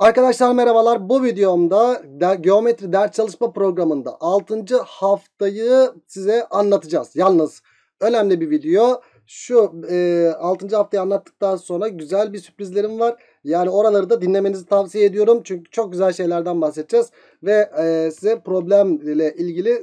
Arkadaşlar merhabalar. Bu videomda geometri ders çalışma programında 6. haftayı size anlatacağız. Yalnız önemli bir video. Şu e, 6. haftayı anlattıktan sonra güzel bir sürprizlerim var. Yani oraları da dinlemenizi tavsiye ediyorum. Çünkü çok güzel şeylerden bahsedeceğiz. Ve e, size problemle ilgili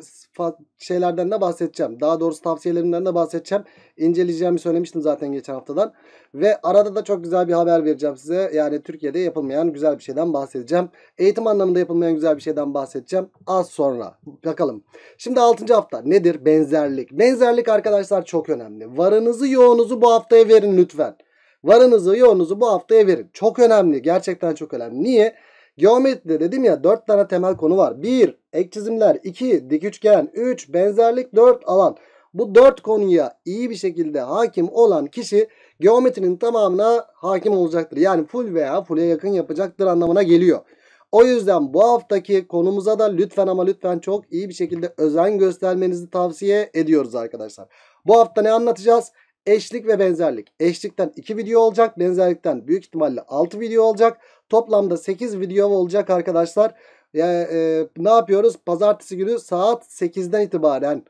şeylerden de bahsedeceğim. Daha doğrusu tavsiyelerimden de bahsedeceğim. İnceleyeceğimi söylemiştim zaten geçen haftadan. Ve arada da çok güzel bir haber vereceğim size. Yani Türkiye'de yapılmayan güzel bir şeyden bahsedeceğim. Eğitim anlamında yapılmayan güzel bir şeyden bahsedeceğim. Az sonra. Bakalım. Şimdi 6. hafta nedir? Benzerlik. Benzerlik arkadaşlar çok önemli. Varınızı yoğunuzu bu haftaya verin lütfen. Varınızı yoğunuzu bu haftaya verin. Çok önemli. Gerçekten çok önemli. Niye? Geometride dedim ya 4 tane temel konu var. 1. Ek çizimler. 2. Dik üçgen. 3. Benzerlik. 4. Alan. Bu 4 konuya iyi bir şekilde hakim olan kişi geometrinin tamamına hakim olacaktır. Yani full veya full'e yakın yapacaktır anlamına geliyor. O yüzden bu haftaki konumuza da lütfen ama lütfen çok iyi bir şekilde özen göstermenizi tavsiye ediyoruz arkadaşlar. Bu hafta ne anlatacağız? Eşlik ve benzerlik. Eşlikten 2 video olacak. Benzerlikten büyük ihtimalle 6 video olacak. Toplamda 8 video olacak arkadaşlar. Yani, e, ne yapıyoruz? Pazartesi günü saat 8'den itibaren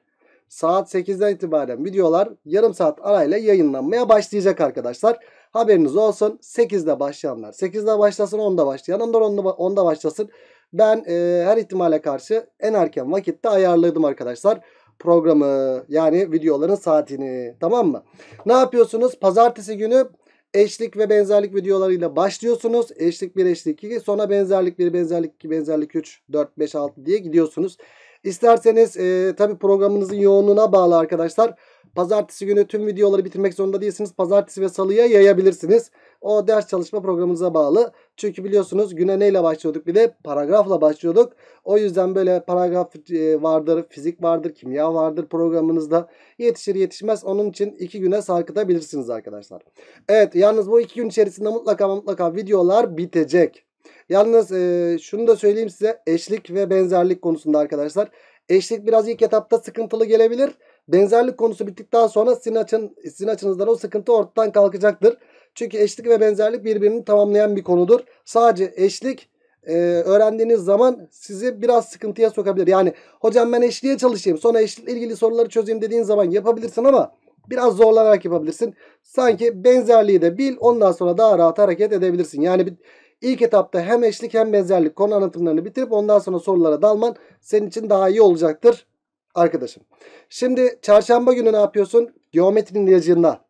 saat 8'den itibaren videolar yarım saat arayla yayınlanmaya başlayacak arkadaşlar. Haberiniz olsun. 8'de başlayanlar 8'de başlasın, 10'da başlayan 10'da, 10'da başlasın. Ben e, her ihtimale karşı en erken vakitte ayarladım arkadaşlar programı yani videoların saatini tamam mı? Ne yapıyorsunuz? Pazartesi günü eşlik ve benzerlik videolarıyla başlıyorsunuz. Eşlik 1, eşlik 2, sonra benzerlik 1, benzerlik 2, benzerlik 3, 4, 5, 6 diye gidiyorsunuz. İsterseniz e, tabi programınızın yoğunluğuna bağlı arkadaşlar. Pazartesi günü tüm videoları bitirmek zorunda değilsiniz. Pazartesi ve salıya yayabilirsiniz. O ders çalışma programınıza bağlı. Çünkü biliyorsunuz güne neyle başlıyorduk bir de paragrafla başlıyorduk. O yüzden böyle paragraf e, vardır, fizik vardır, kimya vardır programınızda. Yetişir yetişmez onun için iki güne sarkıtabilirsiniz arkadaşlar. Evet yalnız bu iki gün içerisinde mutlaka mutlaka videolar bitecek. Yalnız e, şunu da söyleyeyim size eşlik ve benzerlik konusunda arkadaşlar. Eşlik biraz ilk etapta sıkıntılı gelebilir. Benzerlik konusu bittikten sonra sizin, açın, sizin açınızdan o sıkıntı ortadan kalkacaktır. Çünkü eşlik ve benzerlik birbirini tamamlayan bir konudur. Sadece eşlik e, öğrendiğiniz zaman sizi biraz sıkıntıya sokabilir. Yani hocam ben eşliğe çalışayım sonra eşlikle ilgili soruları çözeyim dediğin zaman yapabilirsin ama biraz zorlanarak yapabilirsin. Sanki benzerliği de bil ondan sonra daha rahat hareket edebilirsin. Yani bir, ilk etapta hem eşlik hem benzerlik konu anlatımlarını bitirip ondan sonra sorulara dalman senin için daha iyi olacaktır arkadaşım. Şimdi çarşamba günü ne yapıyorsun? Geometri niyacında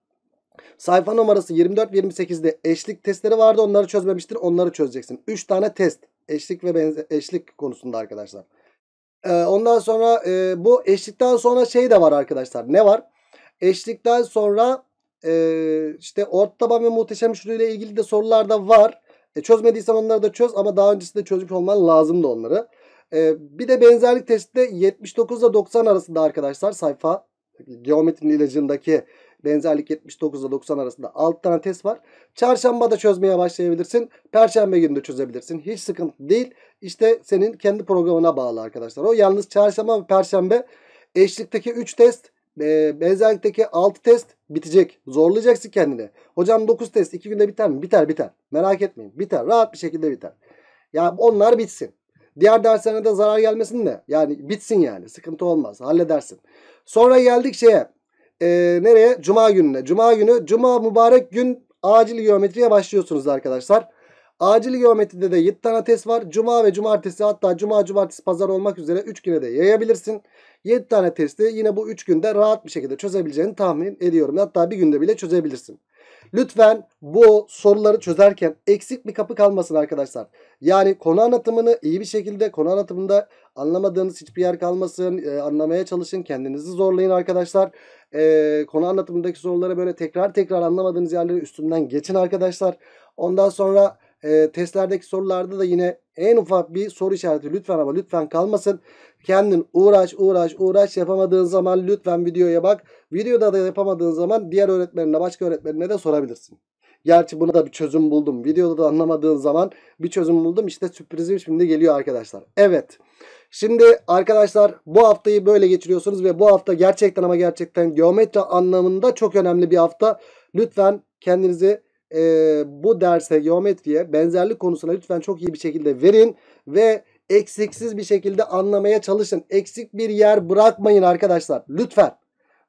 Sayfa numarası 24 28'de eşlik testleri vardı. Onları çözmemiştir. Onları çözeceksin. 3 tane test. Eşlik ve benze eşlik konusunda arkadaşlar. Ee, ondan sonra e, bu eşlikten sonra şey de var arkadaşlar. Ne var? Eşlikten sonra e, işte orta taban ve muhteşem ile ilgili de sorular da var. E, çözmediysen onları da çöz ama daha öncesinde çözmüş olman lazım da onları. E, bir de benzerlik de 79 ile 90 arasında arkadaşlar sayfa geometrinin ilacındaki Benzerlik 79 ile 90 arasında 6 tane test var. Çarşamba da çözmeye başlayabilirsin. Perşembe günü de çözebilirsin. Hiç sıkıntı değil. İşte senin kendi programına bağlı arkadaşlar. O yalnız çarşamba ve perşembe eşlikteki 3 test e, benzerlikteki 6 test bitecek. Zorlayacaksın kendini. Hocam 9 test 2 günde biter mi? Biter biter. Merak etmeyin. Biter. Rahat bir şekilde biter. Ya onlar bitsin. Diğer derslerine de zarar gelmesin de. Yani bitsin yani. Sıkıntı olmaz. Halledersin. Sonra geldik şeye e, nereye? Cuma gününe. Cuma günü. Cuma mübarek gün acil geometriye başlıyorsunuz arkadaşlar. Acil geometride de 7 tane test var. Cuma ve cumartesi hatta cuma, cumartesi, pazar olmak üzere 3 güne de yayabilirsin. 7 tane testi yine bu 3 günde rahat bir şekilde çözebileceğini tahmin ediyorum. Hatta bir günde bile çözebilirsin. Lütfen bu soruları çözerken eksik bir kapı kalmasın arkadaşlar. Yani konu anlatımını iyi bir şekilde konu anlatımında anlamadığınız hiçbir yer kalmasın. E, anlamaya çalışın. Kendinizi zorlayın arkadaşlar. E, konu anlatımındaki soruları böyle tekrar tekrar anlamadığınız yerleri üstünden geçin arkadaşlar. Ondan sonra e, ee, testlerdeki sorularda da yine en ufak bir soru işareti lütfen ama lütfen kalmasın. Kendin uğraş uğraş uğraş yapamadığın zaman lütfen videoya bak. Videoda da yapamadığın zaman diğer öğretmenine başka öğretmenine de sorabilirsin. Gerçi buna da bir çözüm buldum. Videoda da anlamadığın zaman bir çözüm buldum. İşte sürprizim şimdi geliyor arkadaşlar. Evet. Şimdi arkadaşlar bu haftayı böyle geçiriyorsunuz ve bu hafta gerçekten ama gerçekten geometri anlamında çok önemli bir hafta. Lütfen kendinizi e, bu derse geometriye benzerlik konusuna lütfen çok iyi bir şekilde verin ve eksiksiz bir şekilde anlamaya çalışın. Eksik bir yer bırakmayın arkadaşlar lütfen.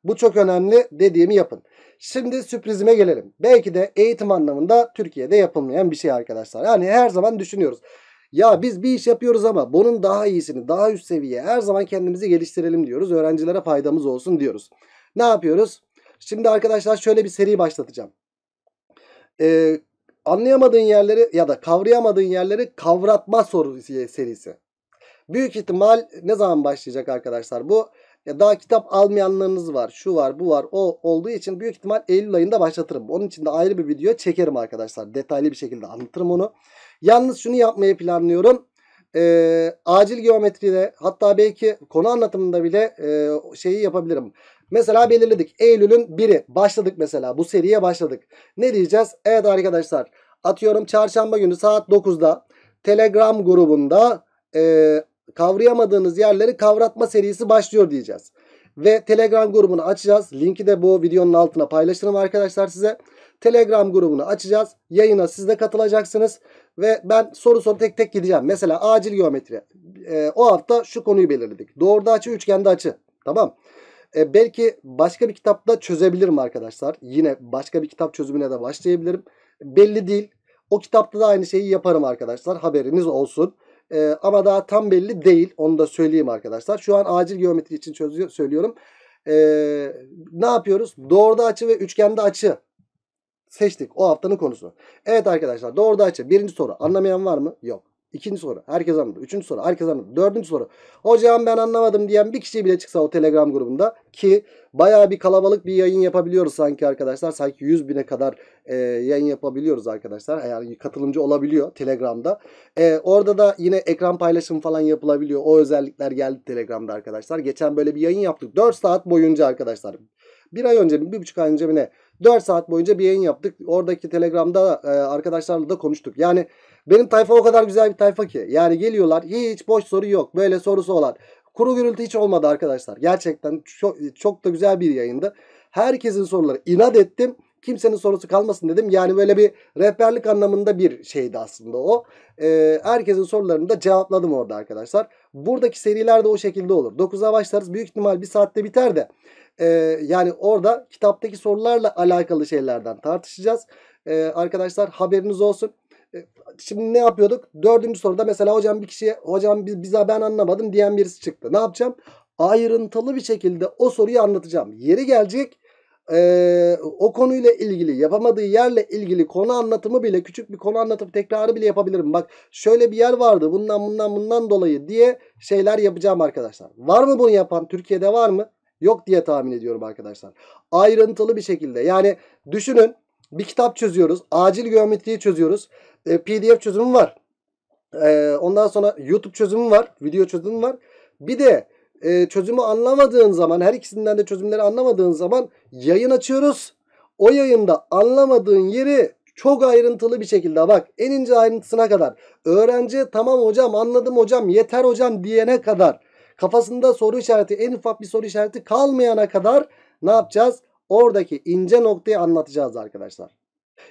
Bu çok önemli dediğimi yapın. Şimdi sürprizime gelelim. Belki de eğitim anlamında Türkiye'de yapılmayan bir şey arkadaşlar. Yani her zaman düşünüyoruz. Ya biz bir iş yapıyoruz ama bunun daha iyisini, daha üst seviye her zaman kendimizi geliştirelim diyoruz. Öğrencilere faydamız olsun diyoruz. Ne yapıyoruz? Şimdi arkadaşlar şöyle bir seri başlatacağım e, anlayamadığın yerleri ya da kavrayamadığın yerleri kavratma soru serisi. Büyük ihtimal ne zaman başlayacak arkadaşlar bu? daha kitap almayanlarınız var. Şu var, bu var. O olduğu için büyük ihtimal Eylül ayında başlatırım. Onun için de ayrı bir video çekerim arkadaşlar. Detaylı bir şekilde anlatırım onu. Yalnız şunu yapmayı planlıyorum. E, acil geometride hatta belki konu anlatımında bile e, şeyi yapabilirim. Mesela belirledik. Eylül'ün 1'i. Başladık mesela. Bu seriye başladık. Ne diyeceğiz? Evet arkadaşlar. Atıyorum çarşamba günü saat 9'da Telegram grubunda e, kavrayamadığınız yerleri kavratma serisi başlıyor diyeceğiz. Ve Telegram grubunu açacağız. Linki de bu videonun altına paylaşırım arkadaşlar size. Telegram grubunu açacağız. Yayına siz de katılacaksınız. Ve ben soru soru tek tek gideceğim. Mesela acil geometri. E, o hafta şu konuyu belirledik. Doğruda açı, üçgende açı. Tamam. E, belki başka bir kitapta çözebilirim arkadaşlar. Yine başka bir kitap çözümüne de başlayabilirim. Belli değil. O kitapta da aynı şeyi yaparım arkadaşlar. Haberiniz olsun. E, ama daha tam belli değil. Onu da söyleyeyim arkadaşlar. Şu an acil geometri için çözüyor, söylüyorum. E, ne yapıyoruz? Doğruda açı ve üçgende açı seçtik. O haftanın konusu. Evet arkadaşlar doğruda açı. Birinci soru. Anlamayan var mı? Yok. İkinci soru. Herkes anladı. Üçüncü soru. Herkes anladı. Dördüncü soru. Hocam ben anlamadım diyen bir kişi bile çıksa o Telegram grubunda ki baya bir kalabalık bir yayın yapabiliyoruz sanki arkadaşlar. Sanki 100 bine kadar e, yayın yapabiliyoruz arkadaşlar. Yani katılımcı olabiliyor Telegram'da. E, orada da yine ekran paylaşımı falan yapılabiliyor. O özellikler geldi Telegram'da arkadaşlar. Geçen böyle bir yayın yaptık. 4 saat boyunca arkadaşlar. Bir ay önce mi? Bir buçuk ay önce mi ne? 4 saat boyunca bir yayın yaptık. Oradaki Telegram'da e, arkadaşlarla da konuştuk. Yani benim tayfa o kadar güzel bir tayfa ki. Yani geliyorlar hiç boş soru yok. Böyle sorusu olan. Kuru gürültü hiç olmadı arkadaşlar. Gerçekten çok, çok da güzel bir yayındı. Herkesin soruları inat ettim. Kimsenin sorusu kalmasın dedim. Yani böyle bir rehberlik anlamında bir şeydi aslında o. Ee, herkesin sorularını da cevapladım orada arkadaşlar. Buradaki seriler de o şekilde olur. 9'a başlarız. Büyük ihtimal bir saatte biter de. Ee, yani orada kitaptaki sorularla alakalı şeylerden tartışacağız. Ee, arkadaşlar haberiniz olsun. Şimdi ne yapıyorduk? Dördüncü soruda mesela hocam bir kişiye hocam bize ben anlamadım diyen birisi çıktı. Ne yapacağım? Ayrıntılı bir şekilde o soruyu anlatacağım. Yeri gelecek e, o konuyla ilgili yapamadığı yerle ilgili konu anlatımı bile küçük bir konu anlatıp tekrarı bile yapabilirim. Bak şöyle bir yer vardı bundan bundan bundan dolayı diye şeyler yapacağım arkadaşlar. Var mı bunu yapan Türkiye'de var mı? Yok diye tahmin ediyorum arkadaşlar. Ayrıntılı bir şekilde yani düşünün bir kitap çözüyoruz acil geometriyi çözüyoruz e, PDF çözümüm var. E, ondan sonra YouTube çözümüm var. Video çözümüm var. Bir de e, çözümü anlamadığın zaman her ikisinden de çözümleri anlamadığın zaman yayın açıyoruz. O yayında anlamadığın yeri çok ayrıntılı bir şekilde bak en ince ayrıntısına kadar öğrenci tamam hocam anladım hocam yeter hocam diyene kadar kafasında soru işareti en ufak bir soru işareti kalmayana kadar ne yapacağız? Oradaki ince noktayı anlatacağız arkadaşlar.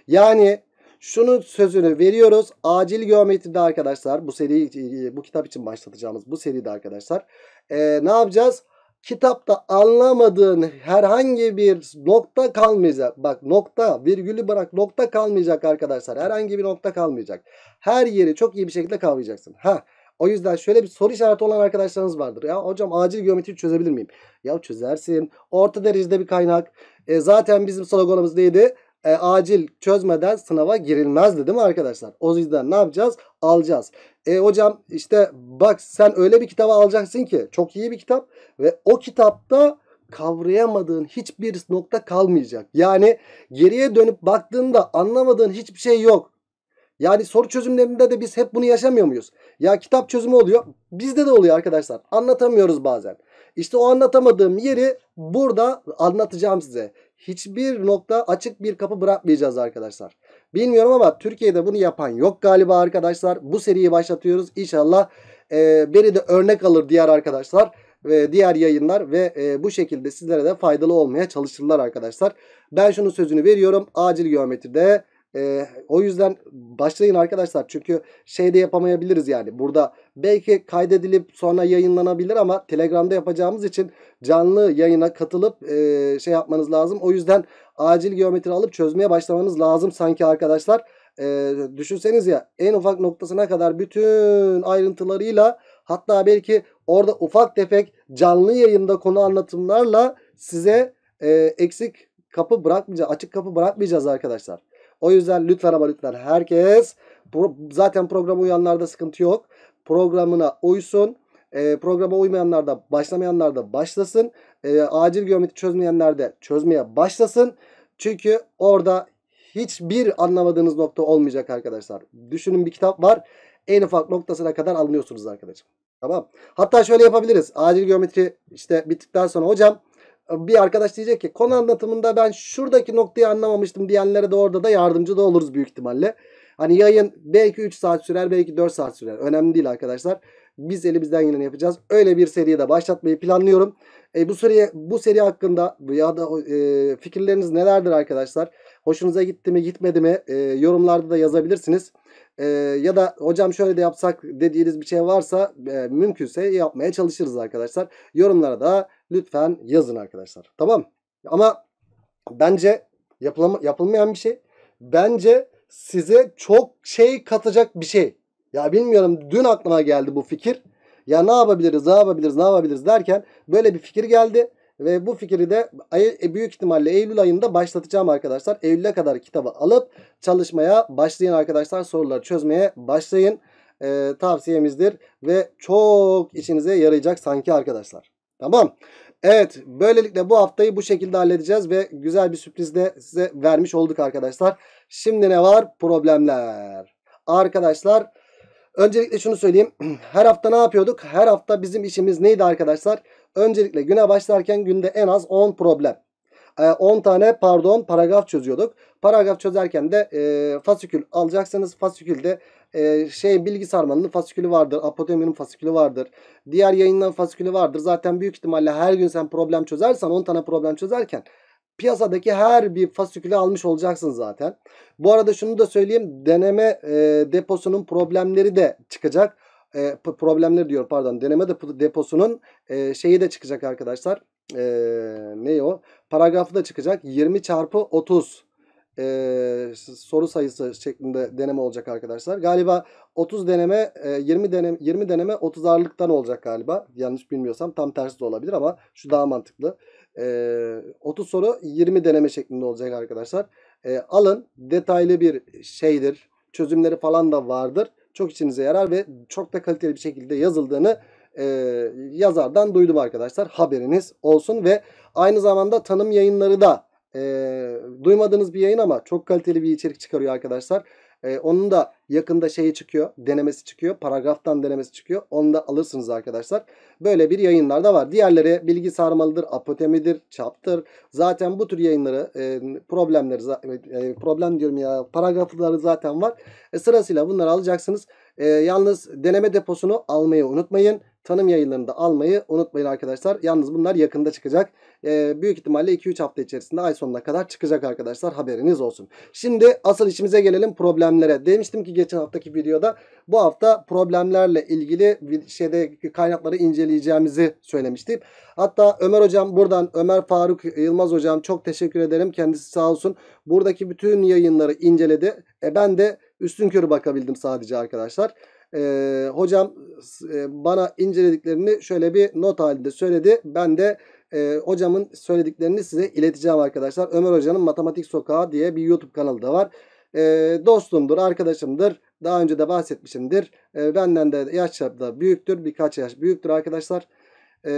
Yani Şunun sözünü veriyoruz. Acil geometride arkadaşlar bu seri bu kitap için başlatacağımız bu seride arkadaşlar ee, ne yapacağız? Kitapta anlamadığın herhangi bir nokta kalmayacak. Bak nokta virgülü bırak nokta kalmayacak arkadaşlar. Herhangi bir nokta kalmayacak. Her yeri çok iyi bir şekilde kavrayacaksın. Ha o yüzden şöyle bir soru işareti olan arkadaşlarınız vardır. Ya hocam acil geometri çözebilir miyim? Ya çözersin. Orta derecede bir kaynak. E, zaten bizim sloganımız neydi? e, acil çözmeden sınava girilmezdi değil mi arkadaşlar? O yüzden ne yapacağız? Alacağız. E hocam işte bak sen öyle bir kitabı alacaksın ki çok iyi bir kitap ve o kitapta kavrayamadığın hiçbir nokta kalmayacak. Yani geriye dönüp baktığında anlamadığın hiçbir şey yok. Yani soru çözümlerinde de biz hep bunu yaşamıyor muyuz? Ya kitap çözümü oluyor. Bizde de oluyor arkadaşlar. Anlatamıyoruz bazen. İşte o anlatamadığım yeri burada anlatacağım size hiçbir nokta açık bir kapı bırakmayacağız arkadaşlar. Bilmiyorum ama Türkiye'de bunu yapan yok galiba arkadaşlar. Bu seriyi başlatıyoruz. İnşallah e, beni de örnek alır diğer arkadaşlar ve diğer yayınlar ve e, bu şekilde sizlere de faydalı olmaya çalışırlar arkadaşlar. Ben şunu sözünü veriyorum. Acil geometride e, o yüzden başlayın arkadaşlar. Çünkü şey de yapamayabiliriz yani. Burada belki kaydedilip sonra yayınlanabilir ama Telegram'da yapacağımız için canlı yayına katılıp e, şey yapmanız lazım. O yüzden acil geometri alıp çözmeye başlamanız lazım sanki arkadaşlar. E, düşünseniz ya en ufak noktasına kadar bütün ayrıntılarıyla hatta belki orada ufak tefek canlı yayında konu anlatımlarla size e, eksik kapı bırakmayacağız, açık kapı bırakmayacağız arkadaşlar. O yüzden lütfen ama lütfen herkes pro zaten programa uyanlarda sıkıntı yok. Programına uysun. E, programa uymayanlar da başlamayanlar da başlasın. E, acil geometri çözmeyenler de çözmeye başlasın. Çünkü orada hiçbir anlamadığınız nokta olmayacak arkadaşlar. Düşünün bir kitap var. En ufak noktasına kadar anlıyorsunuz arkadaşım. Tamam. Hatta şöyle yapabiliriz. Acil geometri işte bittikten sonra hocam bir arkadaş diyecek ki konu anlatımında ben şuradaki noktayı anlamamıştım diyenlere de orada da yardımcı da oluruz büyük ihtimalle. Hani yayın belki 3 saat sürer belki 4 saat sürer. Önemli değil arkadaşlar. Biz elimizden yine yapacağız. Öyle bir seriye de başlatmayı planlıyorum. E, bu seriye bu seri hakkında ya da e, fikirleriniz nelerdir arkadaşlar? Hoşunuza gitti mi gitmedi mi? E, yorumlarda da yazabilirsiniz. E, ya da hocam şöyle de yapsak dediğiniz bir şey varsa e, mümkünse yapmaya çalışırız arkadaşlar. Yorumlara da lütfen yazın arkadaşlar. Tamam. Ama bence yapılam yapılmayan bir şey. Bence size çok şey katacak bir şey. Ya bilmiyorum dün aklıma geldi bu fikir. Ya ne yapabiliriz, ne yapabiliriz, ne yapabiliriz derken böyle bir fikir geldi. Ve bu fikri de e, büyük ihtimalle Eylül ayında başlatacağım arkadaşlar. Eylül'e kadar kitabı alıp çalışmaya başlayın arkadaşlar. Soruları çözmeye başlayın. Ee, tavsiyemizdir ve çok içinize yarayacak sanki arkadaşlar. Tamam. Evet böylelikle bu haftayı bu şekilde halledeceğiz ve güzel bir sürpriz de size vermiş olduk arkadaşlar. Şimdi ne var? Problemler. Arkadaşlar öncelikle şunu söyleyeyim. Her hafta ne yapıyorduk? Her hafta bizim işimiz neydi arkadaşlar? Arkadaşlar Öncelikle güne başlarken günde en az 10 problem. 10 ee, tane pardon paragraf çözüyorduk. Paragraf çözerken de e, fasikül alacaksanız fasikülde e, şey bilgi sarmalının fasikülü vardır. Apoteminin fasikülü vardır. Diğer yayınların fasikülü vardır. Zaten büyük ihtimalle her gün sen problem çözersen 10 tane problem çözerken piyasadaki her bir fasikülü almış olacaksın zaten. Bu arada şunu da söyleyeyim. Deneme e, deposunun problemleri de çıkacak e, problemleri diyor pardon deneme deposunun e, şeyi de çıkacak arkadaşlar. E, ne o? Paragrafı da çıkacak. 20 çarpı 30 e, soru sayısı şeklinde deneme olacak arkadaşlar. Galiba 30 deneme, e, 20 deneme 20 deneme 30 ağırlıktan olacak galiba. Yanlış bilmiyorsam tam tersi de olabilir ama şu daha mantıklı. E, 30 soru 20 deneme şeklinde olacak arkadaşlar. E, alın detaylı bir şeydir. Çözümleri falan da vardır çok içinize yarar ve çok da kaliteli bir şekilde yazıldığını e, yazardan duydum arkadaşlar. Haberiniz olsun ve aynı zamanda tanım yayınları da e, duymadığınız bir yayın ama çok kaliteli bir içerik çıkarıyor arkadaşlar. E, onun da yakında şeyi çıkıyor. Denemesi çıkıyor. Paragraftan denemesi çıkıyor. Onu da alırsınız arkadaşlar. Böyle bir yayınlar da var. Diğerleri bilgi sarmalıdır, apotemidir, çaptır. Zaten bu tür yayınları e, problemleri e, e, problem diyorum ya paragrafları zaten var. E, sırasıyla bunları alacaksınız. E, yalnız deneme deposunu almayı unutmayın tanım yayınlarını da almayı unutmayın arkadaşlar. Yalnız bunlar yakında çıkacak. Ee, büyük ihtimalle 2-3 hafta içerisinde ay sonuna kadar çıkacak arkadaşlar. Haberiniz olsun. Şimdi asıl işimize gelelim problemlere. Demiştim ki geçen haftaki videoda bu hafta problemlerle ilgili şeyde kaynakları inceleyeceğimizi söylemiştim. Hatta Ömer hocam buradan Ömer Faruk Yılmaz hocam çok teşekkür ederim. Kendisi sağ olsun. Buradaki bütün yayınları inceledi. E ben de üstün körü bakabildim sadece arkadaşlar e, hocam e, bana incelediklerini şöyle bir not halinde söyledi. Ben de e, hocamın söylediklerini size ileteceğim arkadaşlar. Ömer Hoca'nın Matematik Sokağı diye bir YouTube kanalı da var. E, dostumdur, arkadaşımdır. Daha önce de bahsetmişimdir. E, benden de yaşça da büyüktür. Birkaç yaş büyüktür arkadaşlar. E,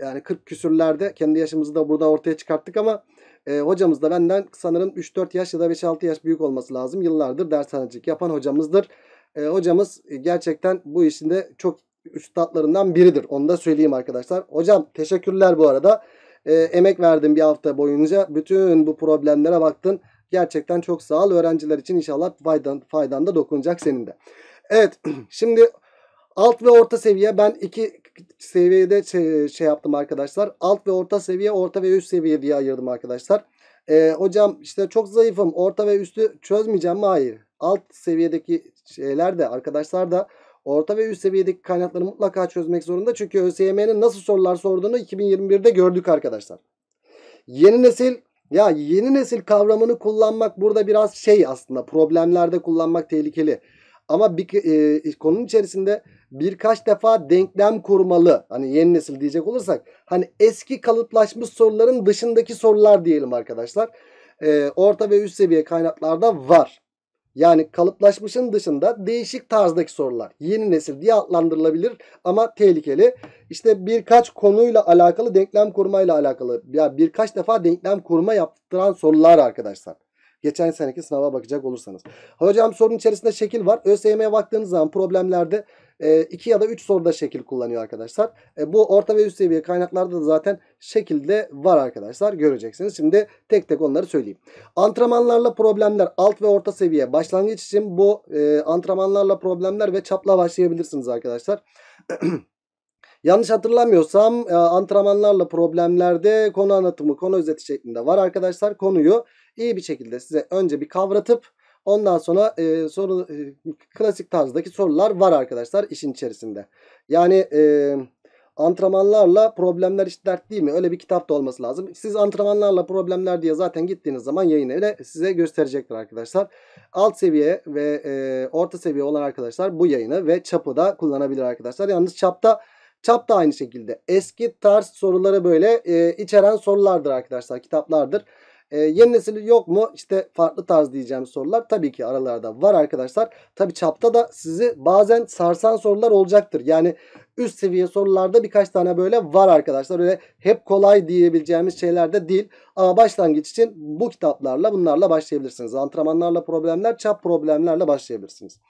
yani 40 küsürlerde kendi yaşımızı da burada ortaya çıkarttık ama e, hocamız da benden sanırım 3-4 yaş ya da 5-6 yaş büyük olması lazım. Yıllardır dershanecilik yapan hocamızdır. E, hocamız e, gerçekten bu işinde çok üstadlarından biridir. Onu da söyleyeyim arkadaşlar. Hocam teşekkürler bu arada. E, emek verdin bir hafta boyunca. Bütün bu problemlere baktın. Gerçekten çok sağ ol. Öğrenciler için inşallah faydan, faydan da dokunacak senin de. Evet şimdi alt ve orta seviye ben iki seviyede şey, şey yaptım arkadaşlar. Alt ve orta seviye orta ve üst seviye diye ayırdım arkadaşlar. E, hocam işte çok zayıfım orta ve üstü çözmeyeceğim mi? Hayır. Alt seviyedeki şeyler de arkadaşlar da orta ve üst seviyedeki kaynakları mutlaka çözmek zorunda. Çünkü ÖSYM'nin nasıl sorular sorduğunu 2021'de gördük arkadaşlar. Yeni nesil ya yeni nesil kavramını kullanmak burada biraz şey aslında problemlerde kullanmak tehlikeli. Ama bir, e, konunun içerisinde birkaç defa denklem kurmalı. Hani yeni nesil diyecek olursak. Hani eski kalıplaşmış soruların dışındaki sorular diyelim arkadaşlar. E, orta ve üst seviye kaynaklarda var. Yani kalıplaşmışın dışında değişik tarzdaki sorular. Yeni nesil diye adlandırılabilir ama tehlikeli. İşte birkaç konuyla alakalı denklem kurmayla alakalı. Ya birkaç defa denklem kurma yaptıran sorular arkadaşlar. Geçen seneki sınava bakacak olursanız. Hocam sorun içerisinde şekil var. ÖSYM'ye baktığınız zaman problemlerde e, iki ya da üç soruda şekil kullanıyor arkadaşlar. E, bu orta ve üst seviye kaynaklarda da zaten şekilde var arkadaşlar. Göreceksiniz. Şimdi tek tek onları söyleyeyim. Antrenmanlarla problemler alt ve orta seviye başlangıç için bu e, antrenmanlarla problemler ve çapla başlayabilirsiniz arkadaşlar. Yanlış hatırlamıyorsam e, antrenmanlarla problemlerde konu anlatımı, konu özeti şeklinde var arkadaşlar. Konuyu iyi bir şekilde size önce bir kavratıp Ondan sonra e, soru e, klasik tarzdaki sorular var arkadaşlar işin içerisinde. Yani e, antrenmanlarla problemler hiç dert değil mi? Öyle bir kitap da olması lazım. Siz antrenmanlarla problemler diye zaten gittiğiniz zaman yayın evine size gösterecektir arkadaşlar. Alt seviye ve e, orta seviye olan arkadaşlar bu yayını ve çapı da kullanabilir arkadaşlar. Yalnız çapta Çap da aynı şekilde. Eski tarz soruları böyle e, içeren sorulardır arkadaşlar. Kitaplardır. E, yeni nesil yok mu? İşte farklı tarz diyeceğim sorular tabii ki aralarda var arkadaşlar. Tabii çapta da sizi bazen sarsan sorular olacaktır. Yani üst seviye sorularda birkaç tane böyle var arkadaşlar. Öyle hep kolay diyebileceğimiz şeyler de değil. Ama başlangıç için bu kitaplarla bunlarla başlayabilirsiniz. Antrenmanlarla problemler, çap problemlerle başlayabilirsiniz.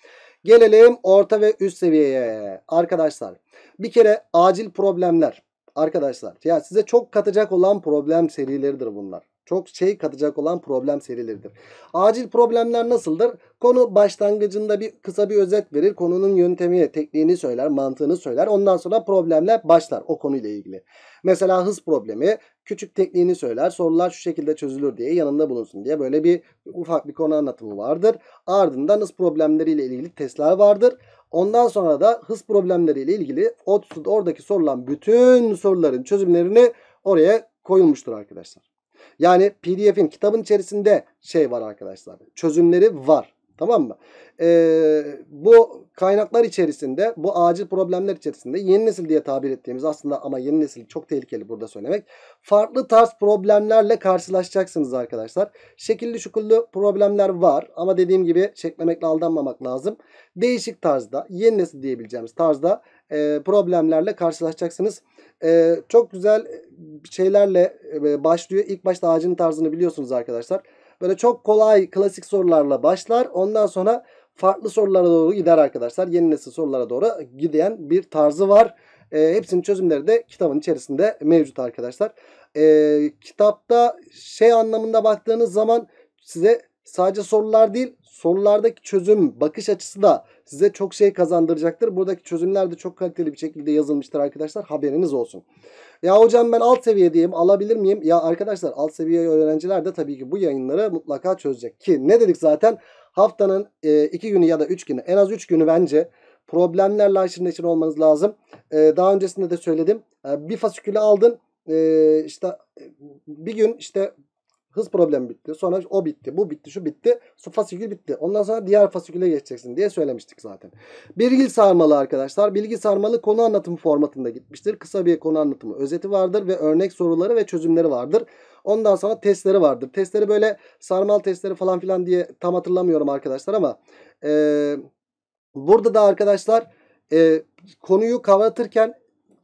Gelelim orta ve üst seviyeye arkadaşlar. Bir kere acil problemler arkadaşlar. Ya size çok katacak olan problem serileridir bunlar çok şey katacak olan problem serileridir. Acil problemler nasıldır? Konu başlangıcında bir kısa bir özet verir. Konunun yöntemi, tekniğini söyler, mantığını söyler. Ondan sonra problemler başlar o konuyla ilgili. Mesela hız problemi küçük tekniğini söyler. Sorular şu şekilde çözülür diye yanında bulunsun diye böyle bir ufak bir konu anlatımı vardır. Ardından hız problemleriyle ilgili testler vardır. Ondan sonra da hız problemleriyle ilgili oradaki sorulan bütün soruların çözümlerini oraya koyulmuştur arkadaşlar. Yani pdf'in kitabın içerisinde şey var arkadaşlar. Çözümleri var. Tamam mı? Ee, bu kaynaklar içerisinde, bu acil problemler içerisinde yeni nesil diye tabir ettiğimiz aslında ama yeni nesil çok tehlikeli burada söylemek. Farklı tarz problemlerle karşılaşacaksınız arkadaşlar. Şekilli şukullu problemler var ama dediğim gibi çekmemekle aldanmamak lazım. Değişik tarzda, yeni nesil diyebileceğimiz tarzda e, problemlerle karşılaşacaksınız. E, çok güzel şeylerle e, başlıyor. İlk başta ağacın tarzını biliyorsunuz arkadaşlar. Böyle çok kolay klasik sorularla başlar. Ondan sonra farklı sorulara doğru gider arkadaşlar. Yeni nesil sorulara doğru giden bir tarzı var. E, hepsinin çözümleri de kitabın içerisinde mevcut arkadaşlar. E, kitapta şey anlamında baktığınız zaman size Sadece sorular değil sorulardaki çözüm bakış açısı da size çok şey kazandıracaktır. Buradaki çözümler de çok kaliteli bir şekilde yazılmıştır arkadaşlar. Haberiniz olsun. Ya hocam ben alt seviyedeyim alabilir miyim? Ya arkadaşlar alt seviye öğrenciler de tabii ki bu yayınları mutlaka çözecek. Ki ne dedik zaten haftanın e, iki günü ya da üç günü en az üç günü bence problemlerle aşırı neşir olmanız lazım. E, daha öncesinde de söyledim. E, bir fasikülü aldın. E, işte e, bir gün işte Hız problemi bitti. Sonra o bitti. Bu bitti. Şu bitti. Su fasikül bitti. Ondan sonra diğer fasiküle geçeceksin diye söylemiştik zaten. Bilgi sarmalı arkadaşlar. Bilgi sarmalı konu anlatımı formatında gitmiştir. Kısa bir konu anlatımı özeti vardır ve örnek soruları ve çözümleri vardır. Ondan sonra testleri vardır. Testleri böyle sarmal testleri falan filan diye tam hatırlamıyorum arkadaşlar ama e, burada da arkadaşlar e, konuyu kavratırken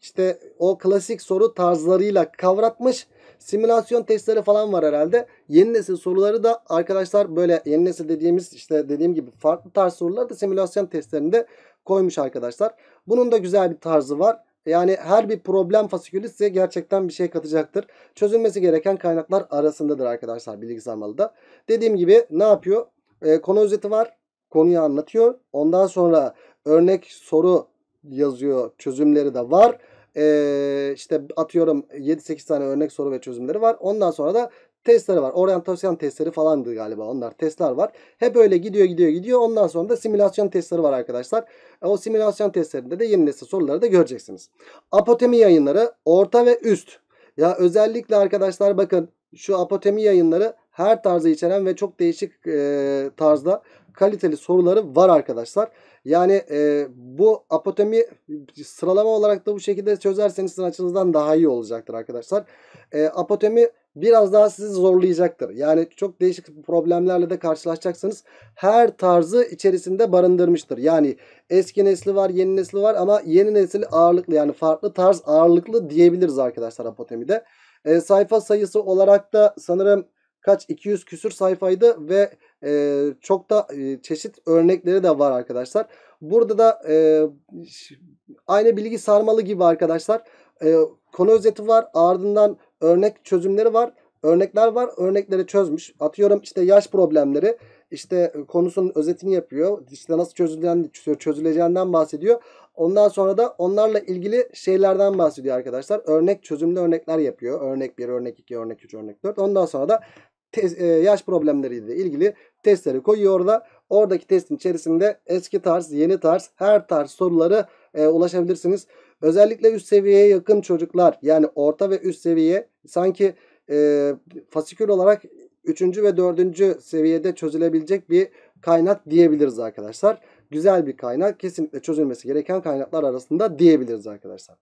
işte o klasik soru tarzlarıyla kavratmış Simülasyon testleri falan var herhalde. Yeni nesil soruları da arkadaşlar böyle yeni nesil dediğimiz işte dediğim gibi farklı tarz soruları da simülasyon testlerinde koymuş arkadaşlar. Bunun da güzel bir tarzı var. Yani her bir problem fasikülü size gerçekten bir şey katacaktır. Çözülmesi gereken kaynaklar arasındadır arkadaşlar bilgisayar malıda. Dediğim gibi ne yapıyor? Ee, konu özeti var. Konuyu anlatıyor. Ondan sonra örnek soru yazıyor. Çözümleri de var e, işte atıyorum 7-8 tane örnek soru ve çözümleri var. Ondan sonra da testleri var. Oryantasyon testleri falandı galiba onlar. Testler var. Hep öyle gidiyor gidiyor gidiyor. Ondan sonra da simülasyon testleri var arkadaşlar. E, o simülasyon testlerinde de yeni nesil soruları da göreceksiniz. Apotemi yayınları orta ve üst. Ya özellikle arkadaşlar bakın şu apotemi yayınları her tarzı içeren ve çok değişik e, tarzda kaliteli soruları var arkadaşlar. Yani e, bu apotemi sıralama olarak da bu şekilde çözerseniz sizin açınızdan daha iyi olacaktır arkadaşlar. E, apotemi biraz daha sizi zorlayacaktır. Yani çok değişik problemlerle de karşılaşacaksınız. Her tarzı içerisinde barındırmıştır. Yani eski nesli var, yeni nesli var ama yeni nesli ağırlıklı yani farklı tarz ağırlıklı diyebiliriz arkadaşlar apotemide. E, sayfa sayısı olarak da sanırım kaç 200 küsür sayfaydı ve e, çok da e, çeşit örnekleri de var arkadaşlar. Burada da e, aynı bilgi sarmalı gibi arkadaşlar. E, konu özeti var ardından örnek çözümleri var. Örnekler var örnekleri çözmüş. Atıyorum işte yaş problemleri işte konusunun özetini yapıyor. işte nasıl çözülen, çözüleceğinden bahsediyor. Ondan sonra da onlarla ilgili şeylerden bahsediyor arkadaşlar. Örnek çözümlü örnekler yapıyor. Örnek 1, örnek 2, örnek 3, örnek 4. Ondan sonra da tez, e, yaş problemleriyle ilgili testleri koyuyor orada. Oradaki testin içerisinde eski tarz, yeni tarz, her tarz soruları e, ulaşabilirsiniz. Özellikle üst seviyeye yakın çocuklar yani orta ve üst seviye sanki e, fasikül olarak 3. ve 4. seviyede çözülebilecek bir kaynak diyebiliriz arkadaşlar güzel bir kaynak. Kesinlikle çözülmesi gereken kaynaklar arasında diyebiliriz arkadaşlar.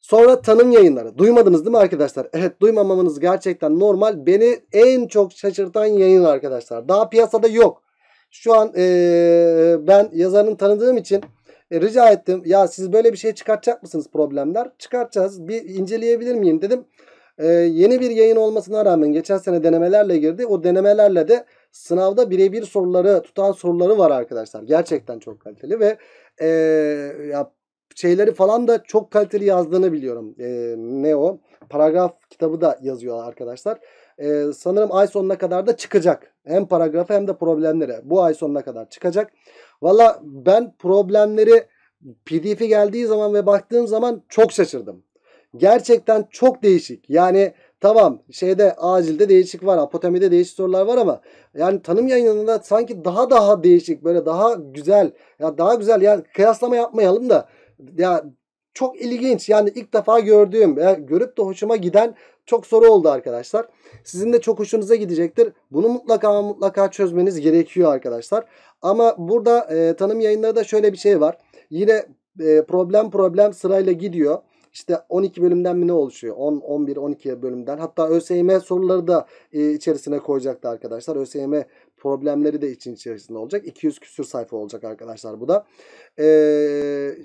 Sonra tanım yayınları. Duymadınız değil mi arkadaşlar? Evet duymamamanız gerçekten normal. Beni en çok şaşırtan yayın arkadaşlar. Daha piyasada yok. Şu an ee, ben yazarını tanıdığım için e, rica ettim. Ya siz böyle bir şey çıkartacak mısınız problemler? Çıkartacağız. Bir inceleyebilir miyim dedim. E, yeni bir yayın olmasına rağmen geçen sene denemelerle girdi. O denemelerle de sınavda birebir soruları tutan soruları var arkadaşlar. Gerçekten çok kaliteli ve e, ya şeyleri falan da çok kaliteli yazdığını biliyorum. E, ne o? Paragraf kitabı da yazıyor arkadaşlar. E, sanırım ay sonuna kadar da çıkacak. Hem paragrafı hem de problemleri. Bu ay sonuna kadar çıkacak. Valla ben problemleri pdf'i geldiği zaman ve baktığım zaman çok şaşırdım. Gerçekten çok değişik. Yani Tamam şeyde acilde değişik var. Apotemide değişik sorular var ama yani tanım yayınında sanki daha daha değişik böyle daha güzel ya daha güzel yani kıyaslama yapmayalım da ya çok ilginç yani ilk defa gördüğüm ya görüp de hoşuma giden çok soru oldu arkadaşlar. Sizin de çok hoşunuza gidecektir. Bunu mutlaka mutlaka çözmeniz gerekiyor arkadaşlar. Ama burada e, tanım yayınları da şöyle bir şey var. Yine e, problem problem sırayla gidiyor işte 12 bölümden mi ne oluşuyor? 10, 11, 12 bölümden. Hatta ÖSYM soruları da e, içerisine koyacaktı arkadaşlar. ÖSYM problemleri de için içerisinde olacak. 200 küsür sayfa olacak arkadaşlar bu da. E,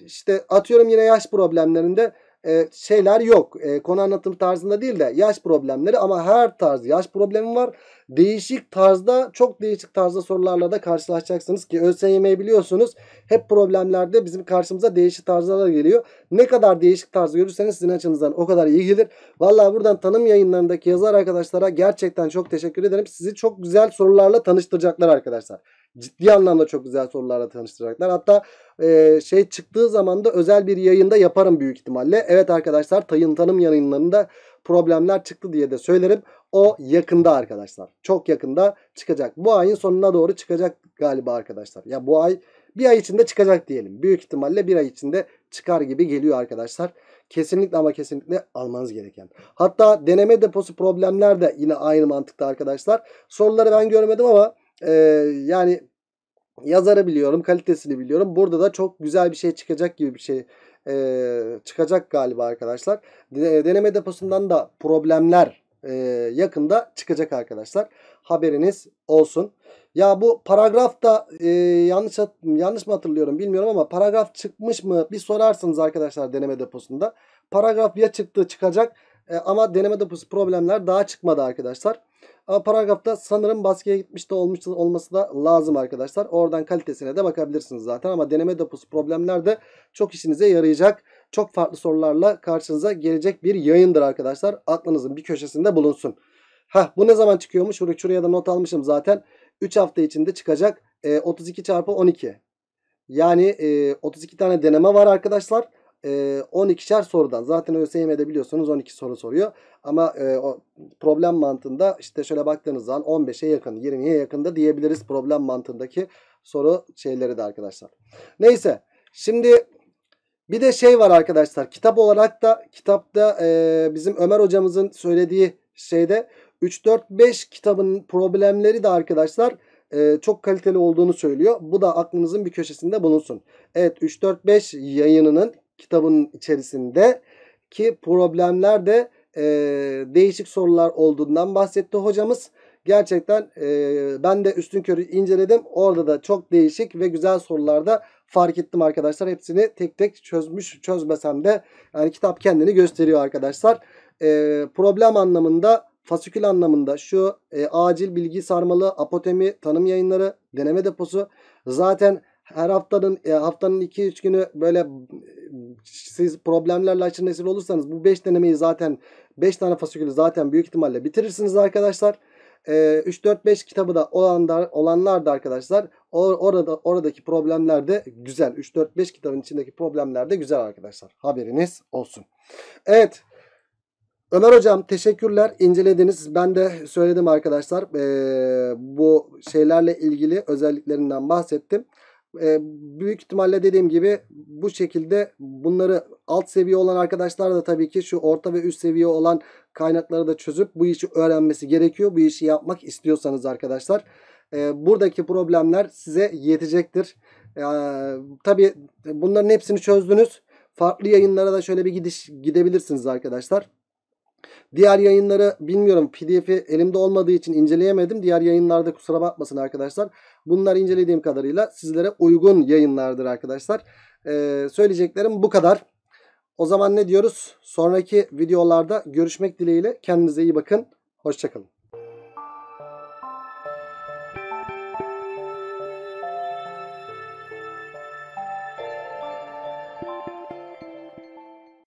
işte atıyorum yine yaş problemlerinde e, şeyler yok. E, konu anlatım tarzında değil de yaş problemleri ama her tarz yaş problemi var. Değişik tarzda çok değişik tarzda sorularla da karşılaşacaksınız ki ÖSYM'yi biliyorsunuz. Hep problemlerde bizim karşımıza değişik tarzlar geliyor. Ne kadar değişik tarzı görürseniz sizin açınızdan o kadar iyi gelir. Valla buradan tanım yayınlarındaki yazar arkadaşlara gerçekten çok teşekkür ederim. Sizi çok güzel sorularla tanıştıracaklar arkadaşlar ciddi anlamda çok güzel sorularla tanıştıracaklar. Hatta e, şey çıktığı zaman da özel bir yayında yaparım büyük ihtimalle. Evet arkadaşlar Tayın Tanım yayınlarında problemler çıktı diye de söylerim. O yakında arkadaşlar. Çok yakında çıkacak. Bu ayın sonuna doğru çıkacak galiba arkadaşlar. Ya bu ay bir ay içinde çıkacak diyelim. Büyük ihtimalle bir ay içinde çıkar gibi geliyor arkadaşlar. Kesinlikle ama kesinlikle almanız gereken. Hatta deneme deposu problemler de yine aynı mantıkta arkadaşlar. Soruları ben görmedim ama e, yani yazarı biliyorum, kalitesini biliyorum. Burada da çok güzel bir şey çıkacak gibi bir şey e, çıkacak galiba arkadaşlar. Deneme deposundan da problemler e, yakında çıkacak arkadaşlar. Haberiniz olsun. Ya bu paragrafta e, yanlış yanlış mı hatırlıyorum bilmiyorum ama paragraf çıkmış mı bir sorarsınız arkadaşlar deneme deposunda. Paragraf ya çıktı çıkacak e, ama deneme deposu problemler daha çıkmadı arkadaşlar. Ama paragrafta sanırım baskıya gitmiş de olmuş olması da lazım arkadaşlar. Oradan kalitesine de bakabilirsiniz zaten. Ama deneme deposu problemler de çok işinize yarayacak. Çok farklı sorularla karşınıza gelecek bir yayındır arkadaşlar. Aklınızın bir köşesinde bulunsun. Ha bu ne zaman çıkıyormuş? Şuraya, şuraya da not almışım zaten. 3 hafta içinde çıkacak. E, ee, 32 çarpı 12. Yani e, 32 tane deneme var arkadaşlar. 12'şer e, sorudan. Zaten ÖSYM'de biliyorsunuz 12 soru soruyor. Ama e, o problem mantığında işte şöyle baktığınız zaman 15'e yakın, 20'ye yakında diyebiliriz problem mantığındaki soru şeyleri de arkadaşlar. Neyse şimdi bir de şey var arkadaşlar. Kitap olarak da kitapta e, bizim Ömer hocamızın söylediği şeyde 3-4-5 kitabın problemleri de arkadaşlar e, çok kaliteli olduğunu söylüyor. Bu da aklınızın bir köşesinde bulunsun. Evet 3-4-5 yayınının Kitabın içerisinde ki problemler de e, değişik sorular olduğundan bahsetti hocamız. Gerçekten e, ben de üstün körü inceledim. Orada da çok değişik ve güzel sorularda fark ettim arkadaşlar. Hepsini tek tek çözmüş çözmesem de yani kitap kendini gösteriyor arkadaşlar. E, problem anlamında fasikül anlamında şu e, acil bilgi sarmalı, apotemi, tanım yayınları, deneme deposu zaten her haftanın e, haftanın 2-3 günü böyle e, siz problemlerle açın nesil olursanız bu 5 denemeyi zaten 5 tane fasikülü zaten büyük ihtimalle bitirirsiniz arkadaşlar. E, 3-4-5 kitabı da olanlar, olanlar da arkadaşlar or, orada oradaki problemler de güzel. 3-4-5 kitabın içindeki problemler de güzel arkadaşlar. Haberiniz olsun. Evet. Ömer Hocam teşekkürler incelediniz. Ben de söyledim arkadaşlar. E, bu şeylerle ilgili özelliklerinden bahsettim e, büyük ihtimalle dediğim gibi bu şekilde bunları alt seviye olan arkadaşlar da tabii ki şu orta ve üst seviye olan kaynakları da çözüp bu işi öğrenmesi gerekiyor. Bu işi yapmak istiyorsanız arkadaşlar e, buradaki problemler size yetecektir. E, tabii bunların hepsini çözdünüz. Farklı yayınlara da şöyle bir gidiş gidebilirsiniz arkadaşlar. Diğer yayınları bilmiyorum pdf'i elimde olmadığı için inceleyemedim. Diğer yayınlarda kusura bakmasın arkadaşlar. Bunlar incelediğim kadarıyla sizlere uygun yayınlardır arkadaşlar. Ee, söyleyeceklerim bu kadar. O zaman ne diyoruz? Sonraki videolarda görüşmek dileğiyle. Kendinize iyi bakın. Hoşçakalın.